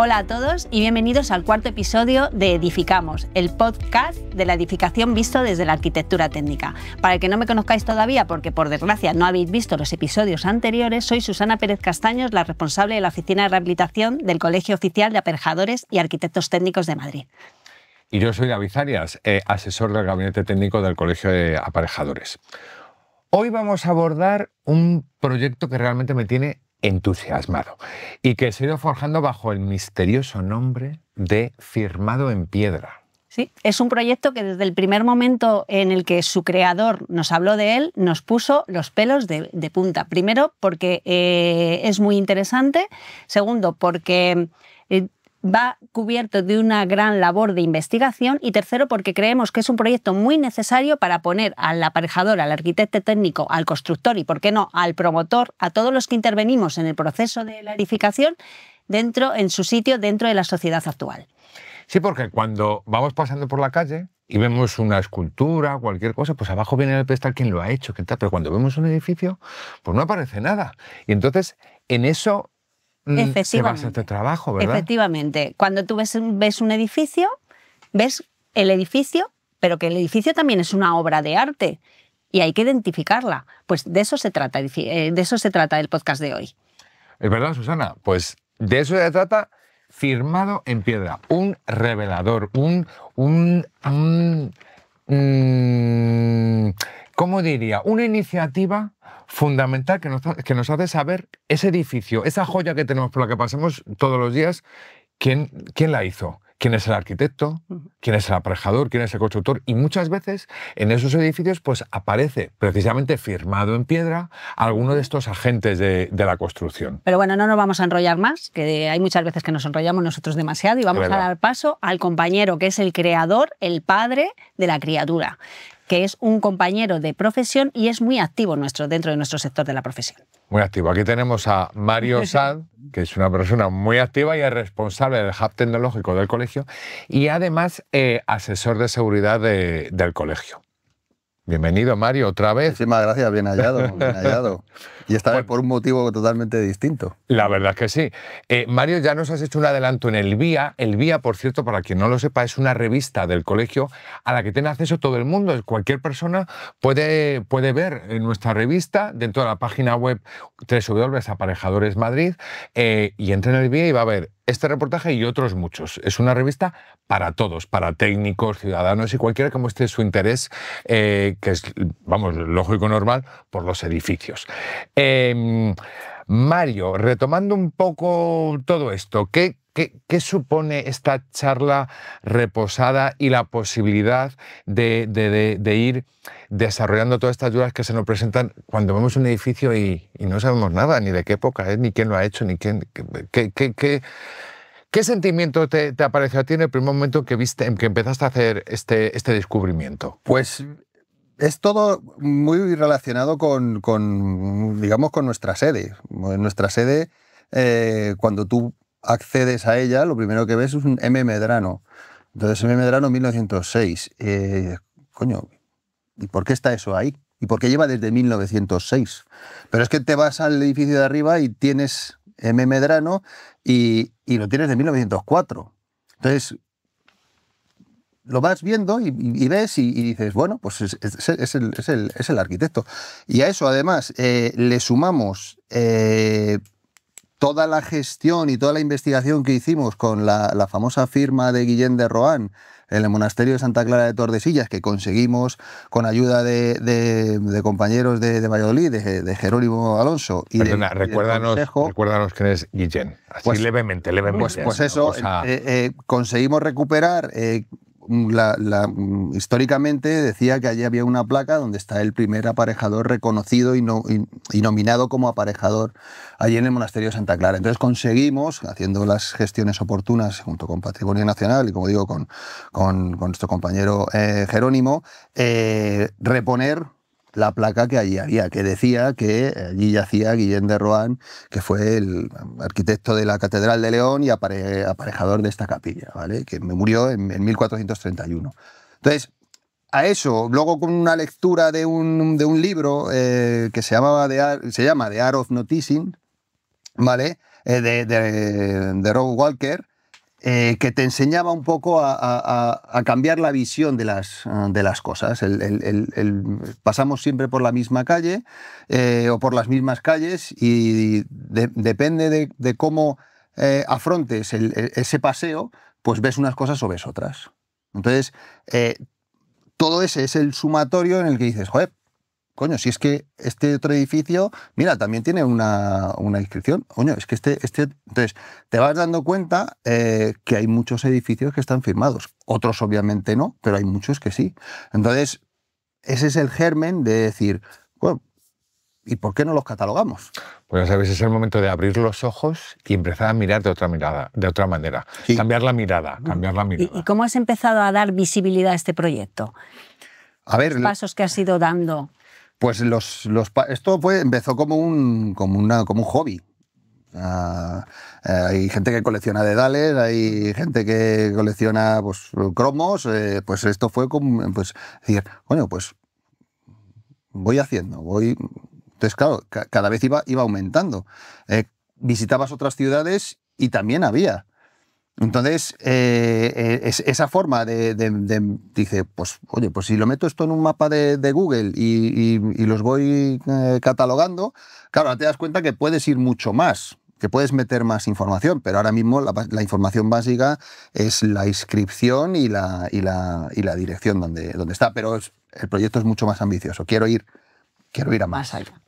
Hola a todos y bienvenidos al cuarto episodio de Edificamos, el podcast de la edificación visto desde la arquitectura técnica. Para el que no me conozcáis todavía, porque por desgracia no habéis visto los episodios anteriores, soy Susana Pérez Castaños, la responsable de la Oficina de Rehabilitación del Colegio Oficial de Aparejadores y Arquitectos Técnicos de Madrid. Y yo soy David Arias, eh, asesor del Gabinete Técnico del Colegio de Aparejadores. Hoy vamos a abordar un proyecto que realmente me tiene entusiasmado y que se ha ido forjando bajo el misterioso nombre de Firmado en Piedra. Sí, es un proyecto que desde el primer momento en el que su creador nos habló de él, nos puso los pelos de, punta. Primero, porque eh, es muy interesante. Segundo, porque eh, va cubierto de una gran labor de investigación y tercero porque creemos que es un proyecto muy necesario para poner al aparejador, al arquitecto técnico, al constructor y, por qué no, al promotor, a todos los que intervenimos en el proceso de la edificación dentro, en su sitio dentro de la sociedad actual. Sí, porque cuando vamos pasando por la calle, y vemos una escultura, cualquier cosa, pues abajo viene el pedestal quién lo ha hecho, qué tal. Pero cuando vemos un edificio, pues no aparece nada. Y entonces, en eso Mm, Efectivamente. Este trabajo, ¿verdad? Efectivamente. Cuando tú ves, ves un edificio, ves el edificio, pero que el edificio también es una obra de arte y hay que identificarla. Pues de eso se trata, eh, de eso se trata el podcast de hoy. Es verdad, Susana. Pues de eso se trata firmado en piedra, un revelador, un, un mm, ¿cómo diría? Una iniciativa fundamental que nos, hace saber ese edificio, esa joya que tenemos por la que pasamos todos los días, quién, quién la hizo quién es el arquitecto, quién es el aparejador, quién es el constructor. Y muchas veces en esos edificios pues aparece precisamente firmado en piedra alguno de estos agentes de, de la construcción. Pero bueno, no nos vamos a enrollar más, que hay muchas veces que nos enrollamos nosotros demasiado y vamos a dar paso al compañero que es el creador, el padre de la criatura que es un compañero de profesión y es muy activo nuestro, dentro de nuestro sector de la profesión. Muy activo. Aquí tenemos a Mario Sad, que es una persona muy activa y es responsable del hub tecnológico del colegio y además eh, asesor de seguridad del colegio. Bienvenido, Mario, otra vez. Muchísimas gracias, bien hallado, bien hallado. Y esta por un motivo totalmente distinto. La verdad es que sí. Eh, Mario, ya nos has hecho un adelanto en El Vía. El Vía, por cierto, para quien no lo sepa, es una revista del colegio a la que tiene acceso todo el mundo. Cualquier persona puede, puede ver nuestra revista dentro de la página web Aparejadores Madrid eh, y entra en El Vía y va a ver este reportaje y otros muchos. Es una revista para todos, para técnicos, ciudadanos y cualquiera que muestre su interés, eh, que es, vamos, lógico normal, por los edificios. Em, Mario, retomando un poco todo esto, ¿qué, supone esta charla reposada y la posibilidad de, ir desarrollando todas estas dudas que se nos presentan cuando vemos un edificio y, no sabemos nada, ni de qué época es, ni quién lo ha hecho, ni quién... Qué, sentimiento te, apareció a ti en el primer momento que, viste, que empezaste a hacer este, este descubrimiento? Pues es todo muy relacionado con, digamos, con nuestra sede. En nuestra sede, eh, cuando tú accedes a ella, lo primero que ves es un M. Medrano. Entonces, M. Medrano 1906. Eh, coño, ¿y por qué está eso ahí? ¿Y por qué lleva desde 1906? Pero es que te vas al edificio de arriba y tienes M. Medrano y, y lo tienes de 1904. Entonces, lo vas viendo y, ves y, dices, bueno, pues es, el, arquitecto. Y a eso, además, eh, le sumamos eh, toda la gestión y toda la investigación que hicimos con la, famosa firma de Guillén de Rohan, en el monasterio de Santa Clara de Tordesillas, que conseguimos con ayuda de, compañeros de, de Valladolid, de, Jerónimo Alonso. Y Perdona, recuérdanos, recuérdanos quién es Guillén, así pues, levemente, levemente. Pues, pues eso, eh, conseguimos recuperar Mm, mm, históricamente decía que allí había una placa donde está el primer aparejador reconocido y, nominado como aparejador allí en el monasterio de Santa Clara. Entonces conseguimos, haciendo las gestiones oportunas junto con Patrimonio Nacional y como digo con, con, nuestro compañero eh, Jerónimo, eh, reponer la placa que allí había, que decía que allí yacía Guillén de Rohan, que fue el arquitecto de la Catedral de León y aparejador de esta capilla, ¿vale? que me murió en, 1431. Entonces, a eso, luego con una lectura de un, libro eh, que se, llamaba se llama The Art of Noticing, ¿vale? Eh, de, de, de, Rob Walker, eh, que te enseñaba un poco a, cambiar la visión de las, eh, de las cosas. pasamos siempre por la misma calle eh, o por las mismas calles y depende de, cómo afrontes e, ese paseo, pues ves unas cosas o ves otras. Entonces, todo ese es el sumatorio en el que dices, joder, coño, si es que este otro edificio, mira, también tiene una, inscripción, coño, es que este, este... Entonces, te vas dando cuenta eh, que hay muchos edificios que están firmados. Otros obviamente no, pero hay muchos que sí. Entonces, ese es el germen de decir, bueno, ¿y por qué no los catalogamos? Pues ya sabes, es el momento de abrir los ojos y empezar a mirar de otra mirada, de otra manera. Cambiar la mirada, cambiar la mirada. ¿Y, cómo has empezado a dar visibilidad a este proyecto? A ver, los pasos que has ido dando. Pues los, esto fue, empezó como un, como un hobby. Eh, hay gente que colecciona dedales, hay gente que colecciona pues, cromos, eh, pues esto fue como, pues, decir, bueno pues voy haciendo, voy... Entonces, claro, cada vez iba, aumentando. Eh, visitabas otras ciudades y también había. Entonces, eh, eh, esa forma de, Dice, pues, oye, pues si lo meto esto en un mapa de, Google y, los voy eh, catalogando, claro, te das cuenta que puedes ir mucho más, que puedes meter más información, pero ahora mismo la, información básica es la inscripción y la, y la, dirección donde, está. Pero el proyecto es mucho más ambicioso. Quiero ir, quiero ir a más. más allá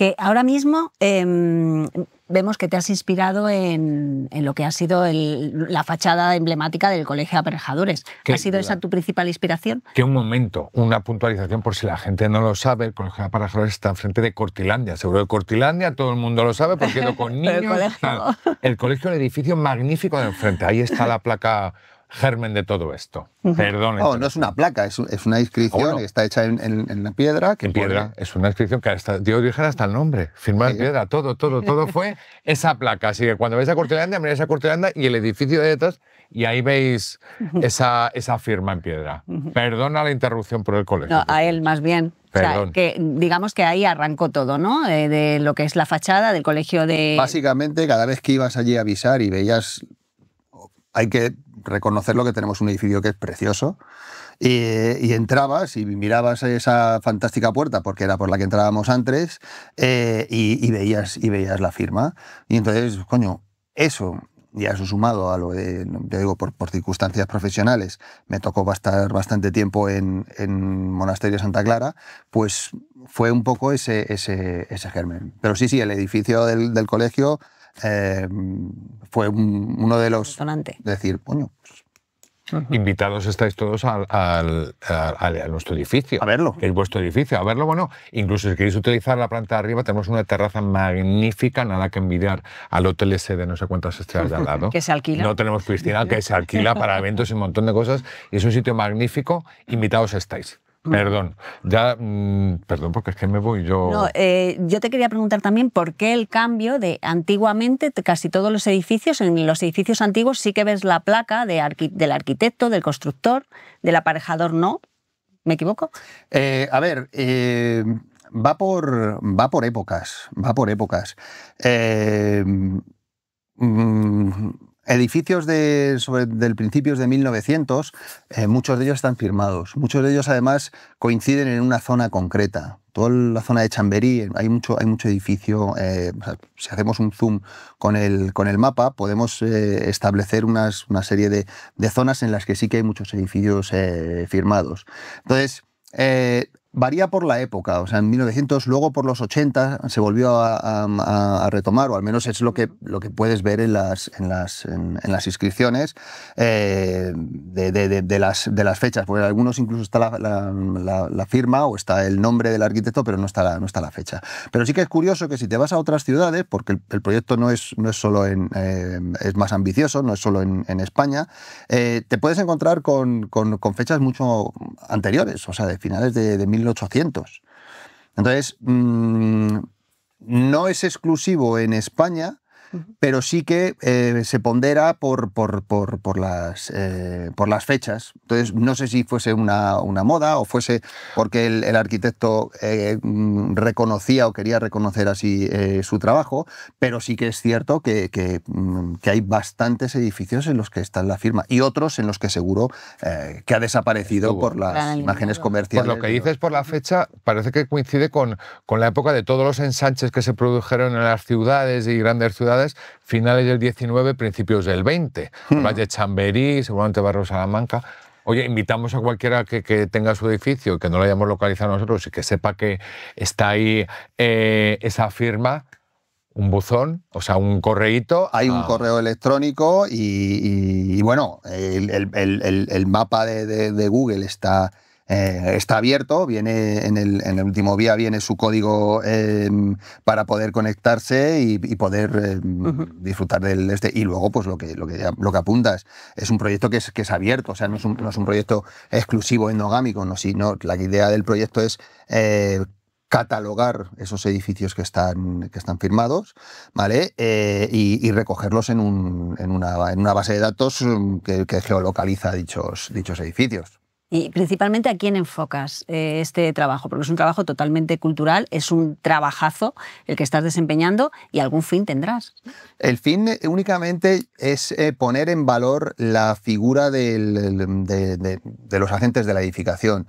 que ahora mismo em, vemos que te has inspirado en, lo que ha sido la fachada emblemática del Colegio de Aparejadores. ¿Ha sido esa tu principal inspiración? Que un momento, una puntualización por si la gente no lo sabe, el Colegio de Aparejadores está enfrente de Cortilandia, seguro de Cortilandia, todo el mundo lo sabe porque no con niños. el, colegio. el colegio, el edificio magnífico de enfrente, ahí está la placa germen de todo esto. Perdón. Oh, no, es una placa, es, una inscripción que está hecha en, la piedra. en piedra, es una inscripción que hasta, dio origen hasta el nombre, firma en piedra, todo, todo, todo fue esa placa. Así que cuando veis a Cortelanda, miráis a Cortelanda y el edificio de detrás y ahí veis esa, esa firma en piedra. Perdona la interrupción por el colegio. a él más bien. que digamos que ahí arrancó todo, ¿no? Eh, de lo que es la fachada del colegio de... Básicamente, cada vez que ibas allí a avisar y veías... Hay que reconocerlo que tenemos un edificio que es precioso. Y, entrabas y mirabas esa fantástica puerta, porque era por la que entrábamos antes, eh, y, veías, y veías la firma. Y entonces, coño, eso, y eso sumado a lo de, yo digo, por, circunstancias profesionales, me tocó estar bastante tiempo en, Monasterio Santa Clara, pues fue un poco ese, ese, ese germen. Pero sí, sí, el edificio del colegio Em, fue uno de los... Sonante. decir, coño, pues, Invitados estáis todos al, a nuestro edificio. A verlo. Es vuestro edificio. A verlo, bueno, incluso si queréis utilizar la planta de arriba, tenemos una terraza magnífica, nada que envidiar al hotel ese de no sé cuántas estrellas de al lado. que se alquila. No tenemos piscina, que se alquila para eventos y un montón de cosas. Y es un sitio magnífico. Invitados estáis. Mm. Perdón, ya, mm, perdón, porque es que me voy yo. No, eh, yo te quería preguntar también por qué el cambio de antiguamente casi todos los edificios, en los edificios antiguos sí que ves la placa de del arquitecto, del constructor, del aparejador no. ¿Me equivoco? Eh, a ver, eh, va, por, va por épocas, va por épocas. Mm, Edificios del principio de 1900, eh, muchos de ellos están firmados. Muchos de ellos, además, coinciden en una zona concreta. Toda la zona de Chamberí, hay mucho, hay mucho edificio. Eh, si hacemos un zoom con el, con el mapa, podemos eh, establecer una serie de, zonas en las que sí que hay muchos edificios firmados. Entonces, varía por la época, o sea, en 1900, luego por los 80 se volvió a, retomar, o al menos es lo que, lo que puedes ver en las, en las, inscripciones eh, de, las, de las fechas, porque algunos incluso está la, firma o está el nombre del arquitecto, pero no está, la, no está la fecha. Pero sí que es curioso que si te vas a otras ciudades, porque el, proyecto no es, no es solo en, eh, es más ambicioso, no es solo en, España, eh, te puedes encontrar con, fechas mucho anteriores, o sea, de finales de, de 1800. Entonces, mm, no es exclusivo en España, pero sí que eh, se pondera por, las, eh, por las fechas. Entonces, no sé si fuese una, moda o fuese porque el, arquitecto eh, mm, reconocía o quería reconocer así su trabajo, pero sí que es cierto mm, que, hay bastantes edificios en los que está la firma y otros en los que seguro que ha desaparecido por las imágenes comerciales. Por lo que dices por la fecha, parece que coincide con la época de todos los ensanches que se produjeron en las ciudades y grandes ciudades finales del 19, principios del 20. Valle hmm. Chamberí, seguramente Barrio Salamanca. Oye, invitamos a cualquiera que, tenga su edificio, que no lo hayamos localizado nosotros y que sepa que está ahí eh, esa firma, un buzón, o sea, un correíto. Hay un ah. correo electrónico y, bueno, el, mapa de, Google está, eh, está abierto, viene en el, último día viene su código em, para poder conectarse y, poder em, disfrutar del este. Y luego, pues lo que, lo que, lo que es un proyecto que es, que es abierto, o sea, no es, un, no es un proyecto exclusivo endogámico, no, sino la idea del proyecto es eh, catalogar esos edificios que están, que están firmados ¿vale? Eh, y, recogerlos en, un, en, una, en, una, base de datos mm, que, que geolocaliza dichos, dichos edificios. Y principalmente a quién enfocas eh, este trabajo, porque es un trabajo totalmente cultural, es un trabajazo el que estás desempeñando y algún fin tendrás. El fin eh, únicamente es eh, poner en valor la figura de, los agentes de la edificación.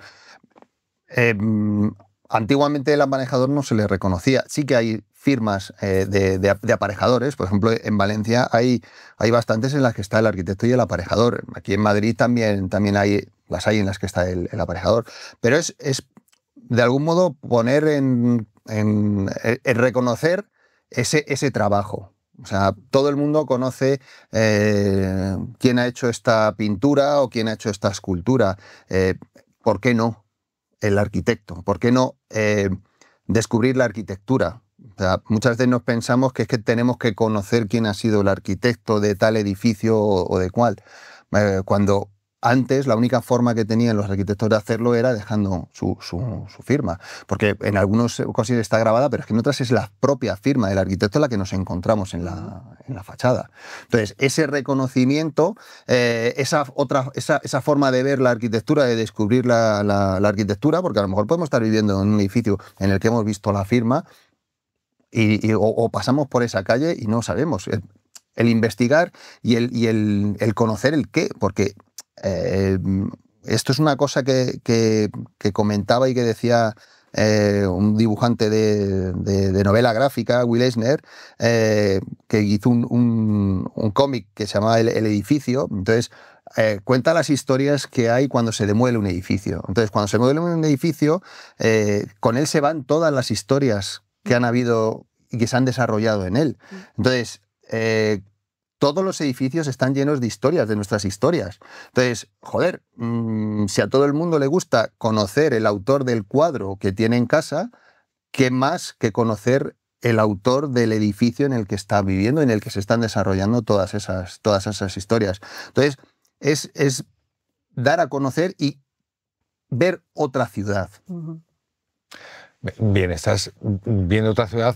Mm, antiguamente el aparejador no se le reconocía. Sí que hay firmas de, aparejadores. Por ejemplo, en Valencia hay, hay bastantes en las que está el arquitecto y el aparejador. Aquí en Madrid también, también hay las hay en las que está el, aparejador, pero es, de algún modo poner en, en, eh, eh, reconocer ese, ese trabajo. O sea, todo el mundo conoce eh, quién ha hecho esta pintura o quién ha hecho esta escultura. ¿Por qué no el arquitecto? ¿Por qué no descubrir la arquitectura? muchas veces nos pensamos que es que tenemos que conocer quién ha sido el arquitecto de tal edificio o, de cuál cuando antes la única forma que tenían los arquitectos de hacerlo era dejando su, firma, porque en algunos casos está grabada, pero es que en otras es la propia firma del arquitecto la que nos encontramos en la, fachada. Entonces, ese reconocimiento, eh, esa, forma de ver la arquitectura, de descubrir la, arquitectura, porque a lo mejor podemos estar viviendo en un edificio en el que hemos visto la firma, y, o, pasamos por esa calle y no sabemos. Eh, el, investigar y, el, conocer el qué, porque eh, eh, esto es una cosa que, comentaba y que decía eh, un dibujante de, novela gráfica, Will Eisner, que hizo un, cómic que se llamaba el, edificio. Entonces, cuenta las historias que hay cuando se demuele un edificio. Entonces, cuando se demuele un edificio, con él se van todas las historias que han habido y que se han desarrollado en él. Entonces, todos los edificios están llenos de historias, de nuestras historias. Entonces, joder, mm, si a todo el mundo le gusta conocer el autor del cuadro que tiene en casa, ¿qué más que conocer el autor del edificio en el que está viviendo, en el que se están desarrollando todas esas, todas esas historias? Entonces, es, dar a conocer y ver otra ciudad. Bien, estás viendo otra ciudad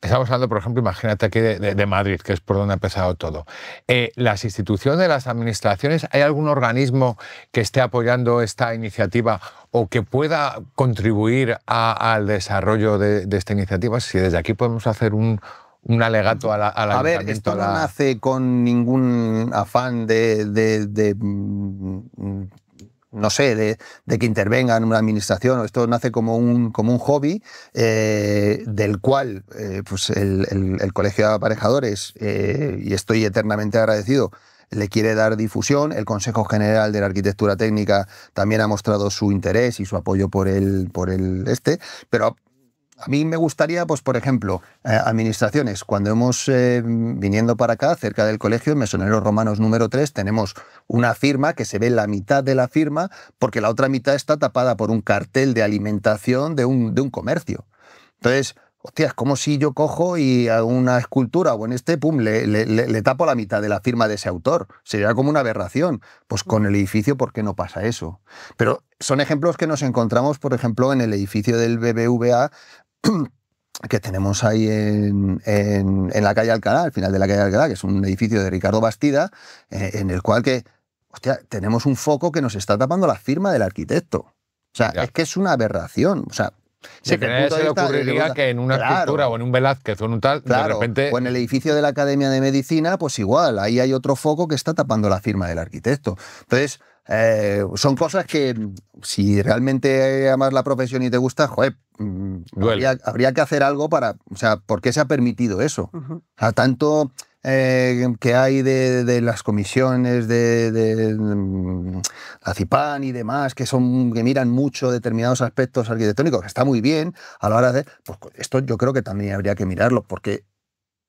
Estamos hablando, por ejemplo, imagínate aquí de, Madrid, que es por donde ha empezado todo. Eh, ¿Las instituciones, las administraciones, hay algún organismo que esté apoyando esta iniciativa o que pueda contribuir al desarrollo de, esta iniciativa? Si desde aquí podemos hacer un, alegato a la... A, ver, esto no nace con ningún afán de mm, no sé, de, que intervenga en una administración. Esto nace como un, como un hobby eh, del cual eh, pues el, Colegio de Aparejadores, eh, y estoy eternamente agradecido, le quiere dar difusión. El Consejo General de la Arquitectura Técnica también ha mostrado su interés y su apoyo por el, por el este, pero a mí me gustaría, pues, por ejemplo, eh, administraciones. Cuando hemos, eh, viniendo para acá, cerca del colegio, en Mesoneros Romanos número 3, tenemos una firma que se ve la mitad de la firma porque la otra mitad está tapada por un cartel de alimentación de un, de un comercio. Entonces, hostia, es como si yo cojo y hago una escultura o en este, pum, le, le, tapo la mitad de la firma de ese autor. Sería como una aberración. Pues con el edificio, ¿por qué no pasa eso? Pero son ejemplos que nos encontramos, por ejemplo, en el edificio del BBVA, que tenemos ahí en, en, la calle Alcalá, al final de la calle Alcalá, que es un edificio de Ricardo Bastida, eh, en el cual que, hostia, tenemos un foco que nos está tapando la firma del arquitecto. O sea, es que es una aberración. O sea, si se le ocurriría que en una pintura o en un Velázquez o en un tal, de repente... O en el edificio de la Academia de Medicina, pues igual, ahí hay otro foco que está tapando la firma del arquitecto. Entonces, eh, son cosas que, si realmente amas la profesión y te gusta, joder, mm, habría, que hacer algo para. O sea, ¿por qué se ha permitido eso? a tanto. Eh, que hay de, las comisiones de, mm, la CIPAN y demás, que, son, que miran mucho determinados aspectos arquitectónicos, que está muy bien a la hora de... Pues esto yo creo que también habría que mirarlo, porque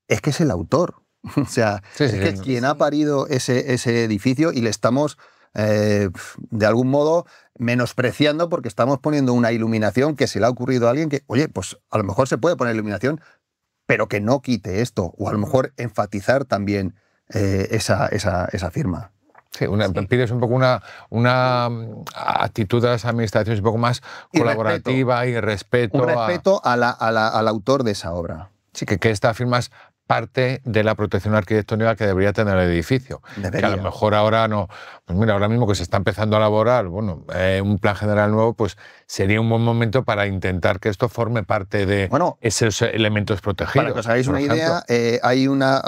es que es el autor. o sea, es que quien ha parido ese, ese edificio y le estamos eh, de algún modo menospreciando porque estamos poniendo una iluminación que se le ha ocurrido a alguien que, oye, pues a lo mejor se puede poner iluminación, pero que no quite esto, o a lo mejor enfatizar también eh, esa, firma. Sí, una, pides un poco una, una mm, actitud de las administraciones un poco más colaborativa y respeto. Un respeto al autor de esa obra. Sí, que, que esta firma es parte de la protección arquitectónica que debería tener el edificio. Que a lo mejor ahora no. Pues mira, ahora mismo que se está empezando a elaborar bueno, eh, un plan general nuevo, pues sería un buen momento para intentar que esto forme parte de esos elementos protegidos. Para que os hagáis una idea, eh, hay una.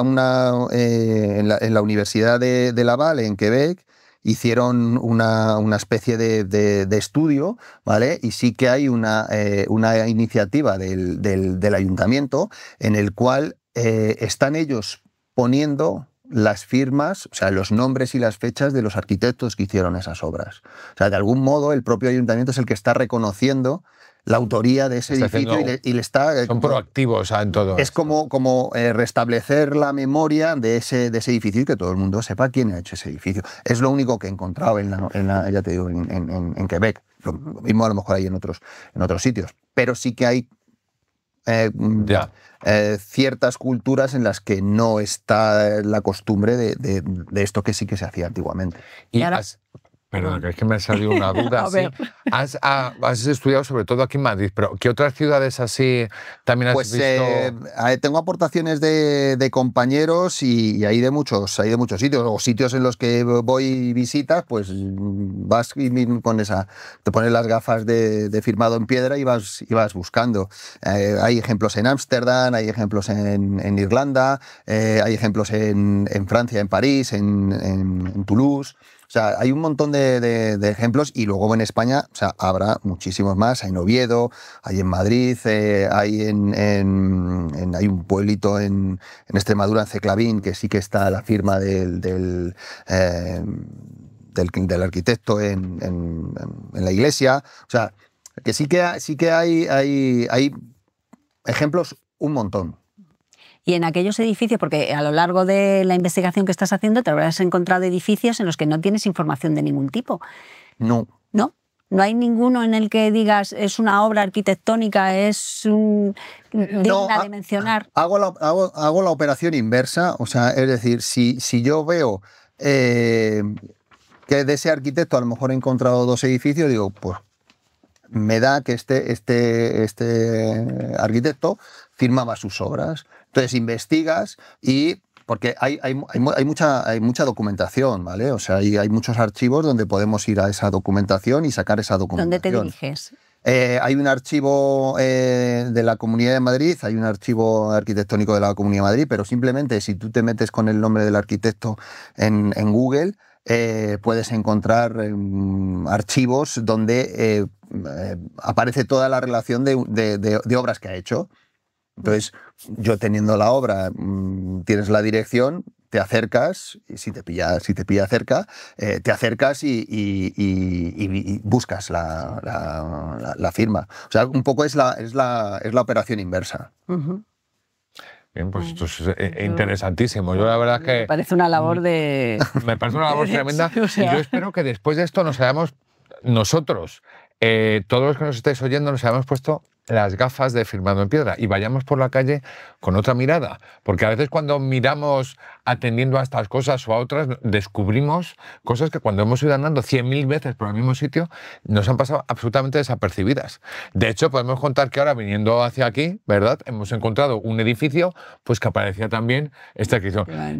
Eh, en, la, Universidad de, Laval, en Quebec, hicieron una, una especie de, estudio, ¿vale? Y sí que hay una, una iniciativa del, ayuntamiento en el cual eh, están ellos poniendo las firmas, o sea, los nombres y las fechas de los arquitectos que hicieron esas obras. O sea, de algún modo el propio ayuntamiento es el que está reconociendo la autoría de ese edificio y, le, está... Eh, Son proactivos ah, en todo. Es como, como eh, restablecer la memoria de ese, de ese edificio y que todo el mundo sepa quién ha hecho ese edificio. Es lo único que he encontrado en, la, ya te digo, en, Quebec. Lo mismo a lo mejor hay en otros, en otros sitios. Pero sí que hay ya. Eh, ciertas culturas en las que no está la costumbre de, esto que sí que se hacía antiguamente. Y, ahora, Perdón, es que me ha salido una duda. Has, has, estudiado sobre todo aquí en Madrid, pero ¿qué otras ciudades así también has pues, visto? Eh, eh, tengo aportaciones de, compañeros y, hay de muchos, hay de muchos sitios. O sitios en los que voy y visitas, pues vas y con esa, te pones las gafas de, firmado en piedra y vas, buscando. Eh, hay ejemplos en Ámsterdam, hay ejemplos en, Irlanda, hay ejemplos en, Francia, en París, en, en Toulouse. O sea, hay un montón de, ejemplos y luego en España o sea, habrá muchísimos más. Hay en Oviedo, hay en Madrid, eh, hay, en, hay un pueblito en, en, Extremadura, en Ceclavín, que sí que está la firma del... del eh, arquitecto en, en, en, la iglesia. O sea, que sí que, sí que hay, hay, hay ejemplos un montón. Y en aquellos edificios, porque a lo largo de la investigación que estás haciendo te habrás encontrado edificios en los que no tienes información de ningún tipo. No. ¿No? No hay ninguno en el que digas es una obra arquitectónica, es un, digna de mencionar. Hago la, hago, la, operación inversa, o sea, es decir, si, si yo veo eh, que de ese arquitecto a lo mejor he encontrado dos edificios, digo, pues me da que este, este, este arquitecto firmaba sus obras. Entonces investigas y porque hay, mucha, hay mucha documentación, ¿vale? O sea, hay, muchos archivos donde podemos ir a esa documentación y sacar esa documentación. ¿Dónde te diriges? Eh, hay un archivo eh, de la Comunidad de Madrid, hay un archivo arquitectónico de la Comunidad de Madrid, pero simplemente si tú te metes con el nombre del arquitecto en, Google, eh, puedes encontrar em, archivos donde aparece toda la relación de obras que ha hecho. Entonces, yo teniendo la obra, mm, tienes la dirección, te acercas, y si te pilla, si te cerca, eh, te acercas y, buscas la, firma. O sea, un poco es la, operación inversa. Bien, pues esto es eh, interesantísimo. Yo la verdad que... Mm, me parece una labor de... Me parece una labor tremenda. Y yo espero que después de esto nos hayamos, nosotros, eh, todos los que nos estáis oyendo, nos hayamos puesto las gafas de Firmado en Piedra y vayamos por la calle con otra mirada. Porque a veces cuando miramos atendiendo a estas cosas o a otras, descubrimos cosas que cuando hemos ido andando 100.000 veces por el mismo sitio, nos han pasado absolutamente desapercibidas. De hecho, podemos contar que ahora viniendo hacia aquí, ¿verdad? Hemos encontrado un edificio pues que aparecía también esta que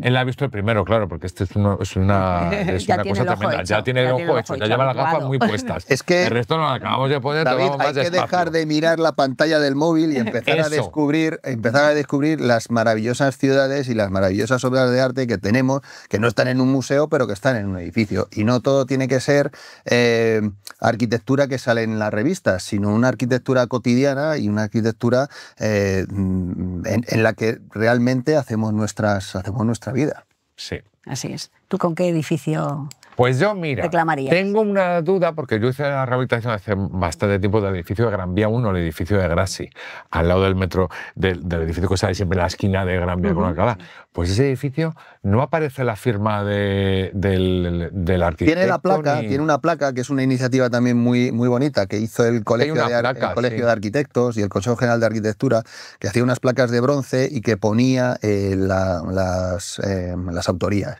Él ha visto el primero, claro, porque este es una, es una, cosa tremenda. ya tiene el ojo hecho, ya lleva las gafas muy puestas. Es que el resto nos acabamos de poner. David, hay que dejar de mirar la pantalla del móvil y empezar a descubrir, empezar a descubrir las maravillosas ciudades y las maravillosas obras de arte que tenemos, que no están en un museo, pero que están en un edificio. Y no todo tiene que ser eh, arquitectura que sale en las revistas, sino una arquitectura cotidiana y una arquitectura eh, en, la que realmente hacemos, nuestras, hacemos nuestra vida. Sí. Así es. ¿Tú con qué edificio pues yo, mira, tengo una duda porque yo hice la rehabilitación hace bastante tiempo del edificio de Gran Vía 1, el edificio de Grassi, al lado del metro, del, edificio que sale siempre en la esquina de Gran Vía con Alcalá. Pues ese edificio no aparece la firma del, del, arquitecto. Tiene la placa, tiene una placa que es una iniciativa también muy, muy bonita que hizo el Colegio, de, colegio de Arquitectos y el Consejo General de Arquitectura, que hacía unas placas de bronce y que ponía eh, las, eh, las autorías.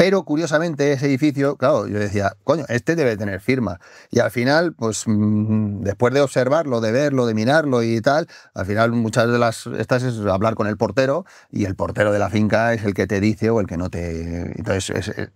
Pero curiosamente ese edificio, claro, yo decía, coño, este debe tener firma. Y al final, pues mm, después de observarlo, de verlo, de mirarlo y tal, al final muchas de las estas es hablar con el portero y el portero de la finca es el que te dice o el que no te... Entonces, eh,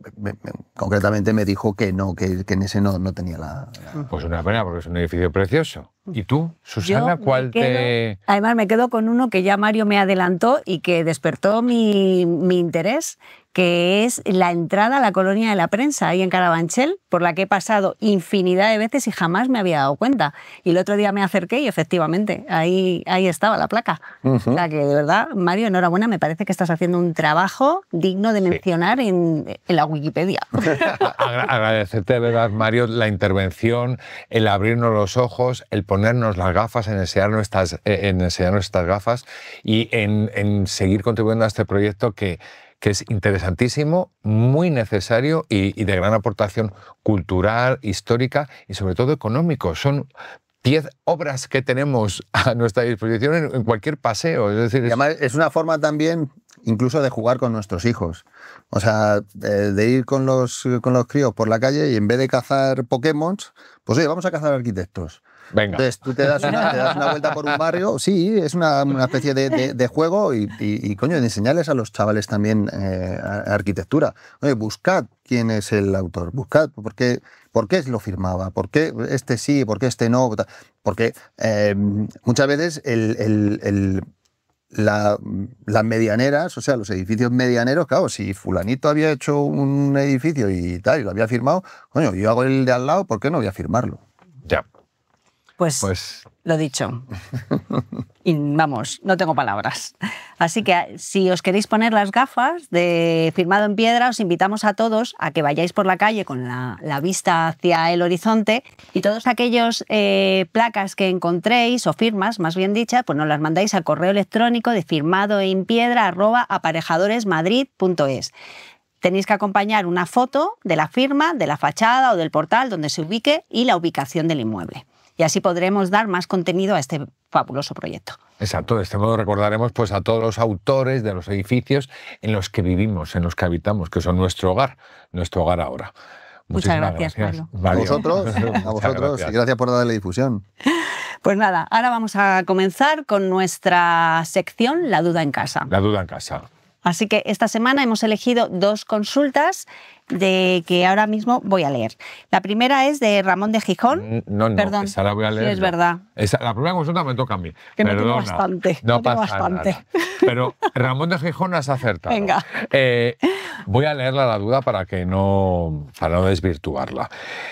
concretamente me dijo que no, que, en ese no, no tenía la, la... Pues una pena, porque es un edificio precioso. ¿Y tú, Susana, cuál te...? Además, me quedo con uno que ya Mario me adelantó y que despertó mi, interés, que es la entrada a la colonia de la prensa ahí en Carabanchel, por la que he pasado infinidad de veces y jamás me había dado cuenta. Y el otro día me acerqué y efectivamente, ahí, ahí estaba la placa. la O sea que de verdad, Mario, enhorabuena, me parece que estás haciendo un trabajo digno de mencionar en, la Wikipedia. Agradecerte de verdad, Mario, la intervención, el abrirnos los ojos, el ponernos las gafas, en enseñar nuestras, eh, en gafas y en, seguir contribuyendo a este proyecto que, que es interesantísimo, muy necesario y, de gran aportación cultural, histórica y sobre todo económico. Son 10 obras que tenemos a nuestra disposición en, cualquier paseo. Es decir, es una forma también incluso de jugar con nuestros hijos. O sea, de ir con los, con los críos por la calle y en vez de cazar Pokémon, pues oye, vamos a cazar arquitectos. Entonces tú te das, una, vuelta por un barrio, sí, es una, especie de, juego y, y, coño, de enseñarles a los chavales también eh, arquitectura. Oye, buscad quién es el autor, buscad por qué, por qué lo firmaba, por qué este sí, por qué este no. Porque eh, muchas veces las medianeras, o sea, los edificios medianeros, claro, si fulanito había hecho un edificio y tal, y lo había firmado, coño, yo hago el de al lado, ¿por qué no voy a firmarlo? Ya. Pues, pues, lo dicho. Y vamos, no tengo palabras. Así que eh, si os queréis poner las gafas de firmado en piedra, os invitamos a todos a que vayáis por la calle con la, vista hacia el horizonte y todos aquellos eh, placas que encontréis o firmas, más bien dichas, pues nos las mandáis al correo electrónico de firmado en piedra aparejadoresmadrid.es tenéis que acompañar una foto de la firma, de la fachada o del portal donde se ubique y la ubicación del inmueble y así podremos dar más contenido a este fabuloso proyecto. Exacto, de este modo recordaremos pues, a todos los autores de los edificios en los que vivimos, en los que habitamos, que son nuestro hogar, nuestro hogar ahora. Muchas gracias, Pablo. A vosotros, y gracias por darle difusión. Pues nada, ahora vamos a comenzar con nuestra sección La duda en casa. La duda en casa. Así que esta semana hemos elegido dos consultas de que ahora mismo voy a leer. La primera es de Ramón de Gijón. Mm, no, no, Perdón. esa la voy a leer. Sí, es verdad. la primera consulta me toca a mí. Que me tengo bastante. No, me pasa bastante. Nada. Pero Ramón de Gijón has acertado. Venga. Eh, voy a leerla la duda para que no, para no desvirtuarla.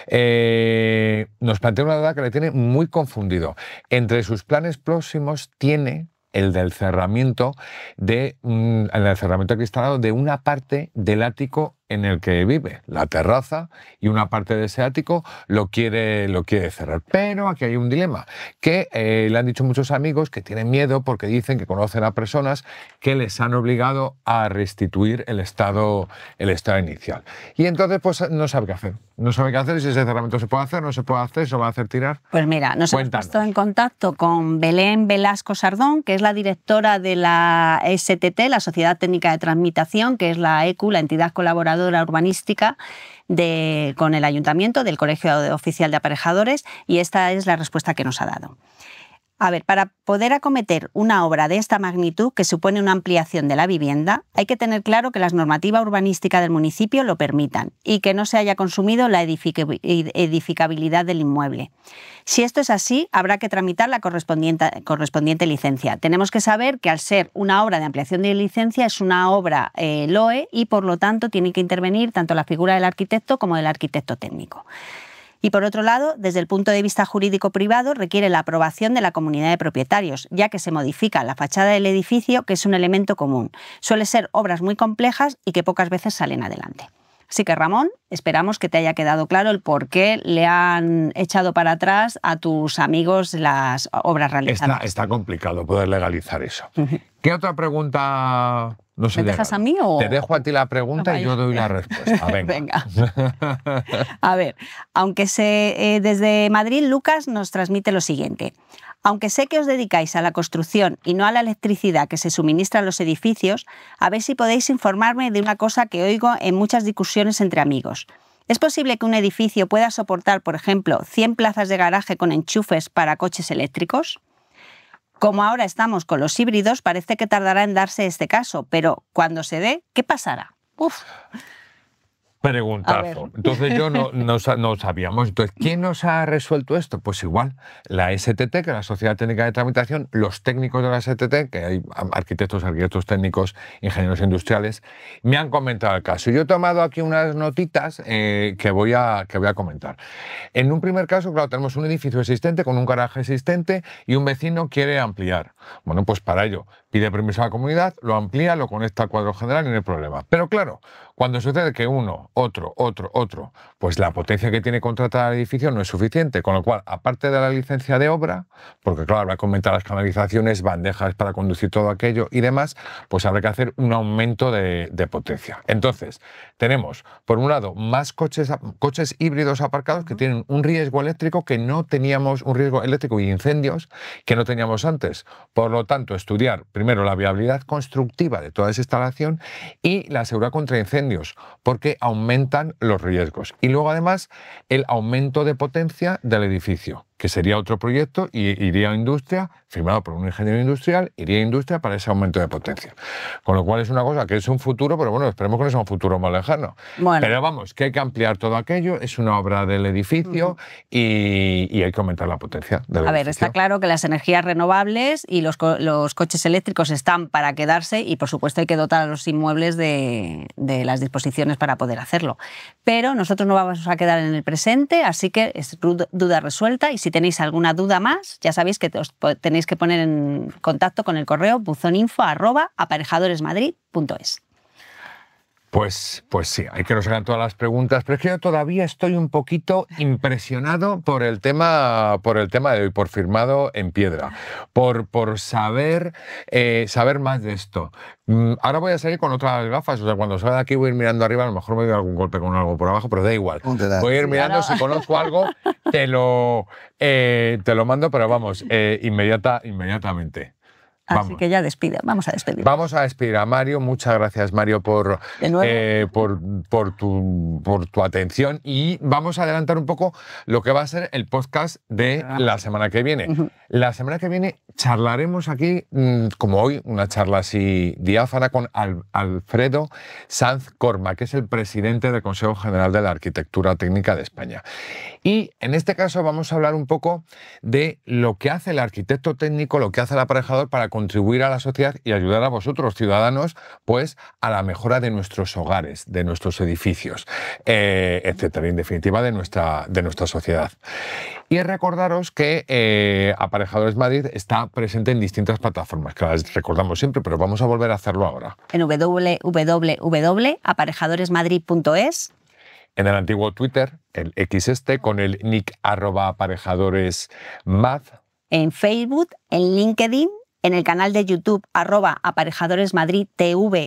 Eh, nos plantea una duda que le tiene muy confundido. Entre sus planes próximos tiene el del cerramiento de el cerramiento de una parte del ático en el que vive, la terraza y una parte de ese ático lo quiere, lo quiere cerrar. Pero aquí hay un dilema que eh, le han dicho muchos amigos que tienen miedo porque dicen que conocen a personas que les han obligado a restituir el estado, el estado inicial. Y entonces pues no sabe qué hacer. No sabe qué hacer, si ese cerramiento se puede hacer, no se puede hacer, se va a hacer tirar. Pues mira, nos hemos puesto en contacto con Belén Velasco Sardón, que es la directora de la STT, la Sociedad Técnica de Transmitación, que es la ECU, la entidad colaboradora la urbanística de, con el ayuntamiento, del Colegio Oficial de Aparejadores, y esta es la respuesta que nos ha dado. A ver, para poder acometer una obra de esta magnitud, que supone una ampliación de la vivienda, hay que tener claro que las normativas urbanísticas del municipio lo permitan y que no se haya consumido la edificabilidad del inmueble. Si esto es así, habrá que tramitar la correspondiente, licencia. Tenemos que saber que al ser una obra de ampliación de licencia es una obra eh, LOE y por lo tanto tiene que intervenir tanto la figura del arquitecto como del arquitecto técnico. Y por otro lado, desde el punto de vista jurídico privado, requiere la aprobación de la comunidad de propietarios, ya que se modifica la fachada del edificio, que es un elemento común. Suele ser obras muy complejas y que pocas veces salen adelante. Así que Ramón, esperamos que te haya quedado claro el por qué le han echado para atrás a tus amigos las obras realizadas. Está, está complicado poder legalizar eso. ¿Qué otra pregunta no ¿Me dejas a mí o...? Te dejo a ti la pregunta y yo doy la respuesta. Venga. A ver, aunque se, eh, desde Madrid Lucas nos transmite lo siguiente. Aunque sé que os dedicáis a la construcción y no a la electricidad que se suministra a los edificios, a ver si podéis informarme de una cosa que oigo en muchas discusiones entre amigos. ¿Es posible que un edificio pueda soportar, por ejemplo, 100 plazas de garaje con enchufes para coches eléctricos? Como ahora estamos con los híbridos, parece que tardará en darse este caso, pero cuando se dé, ¿qué pasará? Uf. Preguntazo. Entonces yo no, sabíamos. Entonces, ¿quién nos ha resuelto esto? Pues igual, la STT, que es la Sociedad Técnica de Tramitación, los técnicos de la STT, que hay arquitectos, arquitectos técnicos, ingenieros industriales, me han comentado el caso. Yo he tomado aquí unas notitas eh, que, voy a, que voy a comentar. En un primer caso, claro, tenemos un edificio existente con un garaje existente y un vecino quiere ampliar. Bueno, pues para ello pide permiso a la comunidad, lo amplía, lo conecta al cuadro general y no hay problema. Pero claro, cuando sucede que uno otro, otro, otro. Pues la potencia que tiene contratada el edificio no es suficiente, con lo cual, aparte de la licencia de obra, porque claro, habrá que aumentar las canalizaciones, bandejas para conducir todo aquello y demás, pues habrá que hacer un aumento de, potencia. Entonces, tenemos, por un lado, más coches, coches híbridos aparcados que tienen un riesgo eléctrico que no teníamos, un riesgo eléctrico y incendios que no teníamos antes. Por lo tanto, estudiar primero la viabilidad constructiva de toda esa instalación y la seguridad contra incendios, porque aumenta aumentan los riesgos. Y luego además el aumento de potencia del edificio que sería otro proyecto, y iría a industria, firmado por un ingeniero industrial, iría a industria para ese aumento de potencia. Con lo cual es una cosa que es un futuro, pero bueno, esperemos que no sea un futuro más lejano. Pero vamos, que hay que ampliar todo aquello, es una obra del edificio y, hay que aumentar la potencia. a ver, está claro que las energías renovables y los, coches eléctricos están para quedarse y por supuesto hay que dotar a los inmuebles de, de las disposiciones para poder hacerlo. Pero nosotros no vamos a quedar en el presente, así que es duda resuelta y si si tenéis alguna duda más, ya sabéis que os tenéis que poner en contacto con el correo buzoninfo@aparejadoresmadrid.es. Pues, pues sí, hay que nos hagan todas las preguntas, pero es que yo todavía estoy un poquito impresionado por el tema, por el tema de hoy, por firmado en piedra, por, por saber, eh, saber más de esto. Mm, ahora voy a salir con otras gafas, o sea, cuando salga de aquí voy a ir mirando arriba, a lo mejor me doy algún golpe con algo por abajo, pero da igual. Voy a ir mirando, si conozco algo, te lo, eh, te lo mando, pero vamos, eh, inmediata, inmediatamente. Así que ya despide, Vamos a despedir. Vamos a despedir a Mario. Muchas gracias, Mario, eh, por, por, tu, por tu atención. Y vamos a adelantar un poco lo que va a ser el podcast de ah. la semana que viene. La semana que viene charlaremos aquí, mm, como hoy, una charla así diáfana con Alfredo Sanz Corma, que es el presidente del Consejo General de la Arquitectura Técnica de España. Y en este caso vamos a hablar un poco de lo que hace el arquitecto técnico, lo que hace el aparejador para contribuir a la sociedad y ayudar a vosotros, ciudadanos, pues a la mejora de nuestros hogares, de nuestros edificios, eh, etcétera, en definitiva de nuestra, de nuestra sociedad. Y recordaros que eh, Aparejadores Madrid está presente en distintas plataformas, que las recordamos siempre, pero vamos a volver a hacerlo ahora. En www.aparejadoresmadrid.es en el antiguo Twitter, el X este, con el nick arroba aparejadores En Facebook, en LinkedIn en el canal de YouTube arroba aparejadores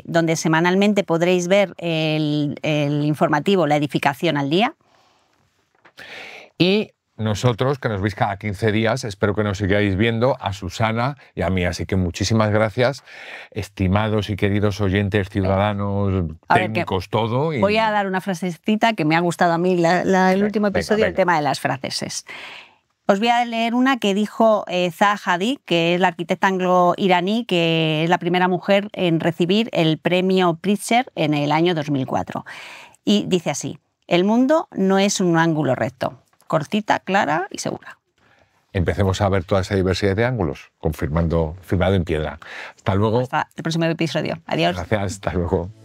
donde semanalmente podréis ver el, informativo La edificación al día. Y nosotros, que nos veis cada 15 días, espero que nos sigáis viendo, a Susana y a mí. Así que muchísimas gracias, estimados y queridos oyentes, ciudadanos, técnicos, todo. Voy a dar una frasecita que me ha gustado a mí el último episodio, el tema de las frases. Os voy a leer una que dijo eh, Zaha Hadid, que es la arquitecta anglo-iraní, que es la primera mujer en recibir el premio Pritzker en el año 2004. Y dice así, el mundo no es un ángulo recto, cortita, clara y segura. Empecemos a ver toda esa diversidad de ángulos, confirmando, firmado en piedra. Hasta luego. Hasta el próximo episodio. Adiós. Gracias, hasta luego.